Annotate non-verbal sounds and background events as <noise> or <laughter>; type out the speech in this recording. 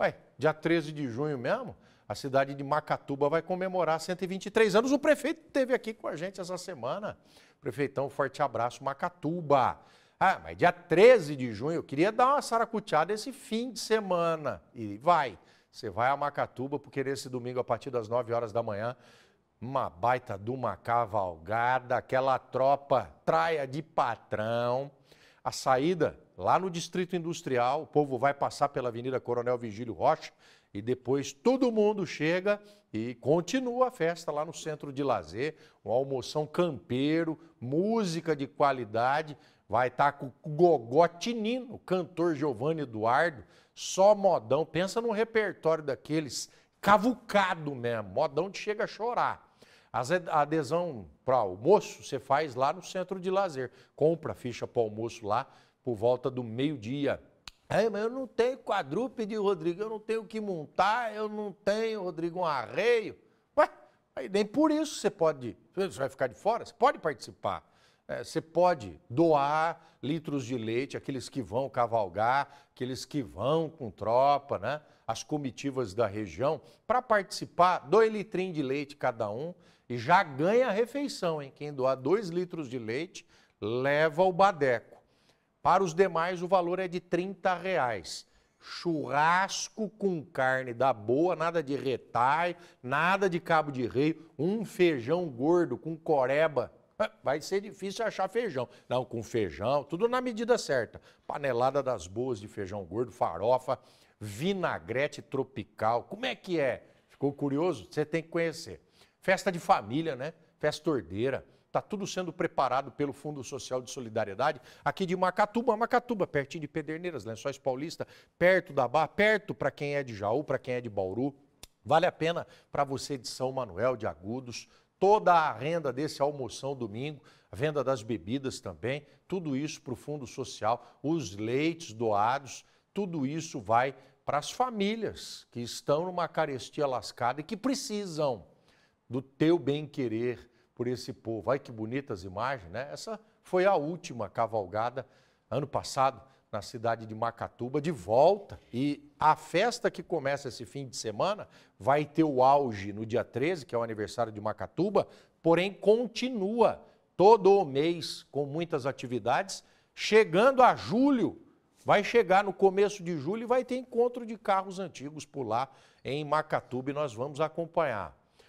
Ué, dia 13 de junho mesmo, a cidade de Macatuba vai comemorar 123 anos. O prefeito esteve aqui com a gente essa semana. Prefeitão, forte abraço, Macatuba. Ah, mas dia 13 de junho, eu queria dar uma saracuteada esse fim de semana. E vai, você vai a Macatuba, porque nesse domingo, a partir das 9 horas da manhã, uma baita de uma cavalgada, aquela tropa traia de patrão, a saída lá no Distrito Industrial, o povo vai passar pela Avenida Coronel Vigílio Rocha e depois todo mundo chega e continua a festa lá no centro de lazer, uma almoção campeiro, música de qualidade, vai estar tá com o Gogó Tinino, cantor Giovanni Eduardo, só modão, pensa no repertório daqueles cavucado mesmo, modão de chega a chorar. A adesão para almoço você faz lá no centro de lazer. Compra a ficha para almoço lá por volta do meio-dia. É, mas eu não tenho quadrúpede, Rodrigo, eu não tenho o que montar, eu não tenho, Rodrigo, um arreio. Ué, nem por isso você pode. Você vai ficar de fora? Você pode participar é, você pode doar litros de leite, aqueles que vão cavalgar, aqueles que vão com tropa, né? As comitivas da região. Para participar, dois litrinhos de leite cada um e já ganha a refeição, hein? Quem doar dois litros de leite leva o badeco. Para os demais, o valor é de 30 reais. Churrasco com carne da boa, nada de retalho, nada de cabo de rei, um feijão gordo com coreba <laughs> vai ser difícil achar feijão. Não, com feijão, tudo na medida certa. Panelada das boas de feijão gordo, farofa, vinagrete tropical. Como é que é? Ficou curioso? Você tem que conhecer. Festa de família, né? Festa ordeira. Está tudo sendo preparado pelo Fundo Social de Solidariedade aqui de Macatuba, Macatuba, pertinho de Pederneiras, Lençóis Paulista, perto da Barra, perto para quem é de Jaú, para quem é de Bauru. Vale a pena para você de São Manuel, de Agudos, toda a renda desse almoção domingo, a venda das bebidas também, tudo isso para o Fundo Social, os leites doados, tudo isso vai para as famílias que estão numa carestia lascada e que precisam do teu bem-querer por esse povo. Olha que bonitas imagens, né? Essa foi a última cavalgada ano passado na cidade de Macatuba, de volta. E a festa que começa esse fim de semana vai ter o auge no dia 13, que é o aniversário de Macatuba, porém continua todo o mês com muitas atividades. Chegando a julho, vai chegar no começo de julho e vai ter encontro de carros antigos por lá em Macatuba e nós vamos acompanhar.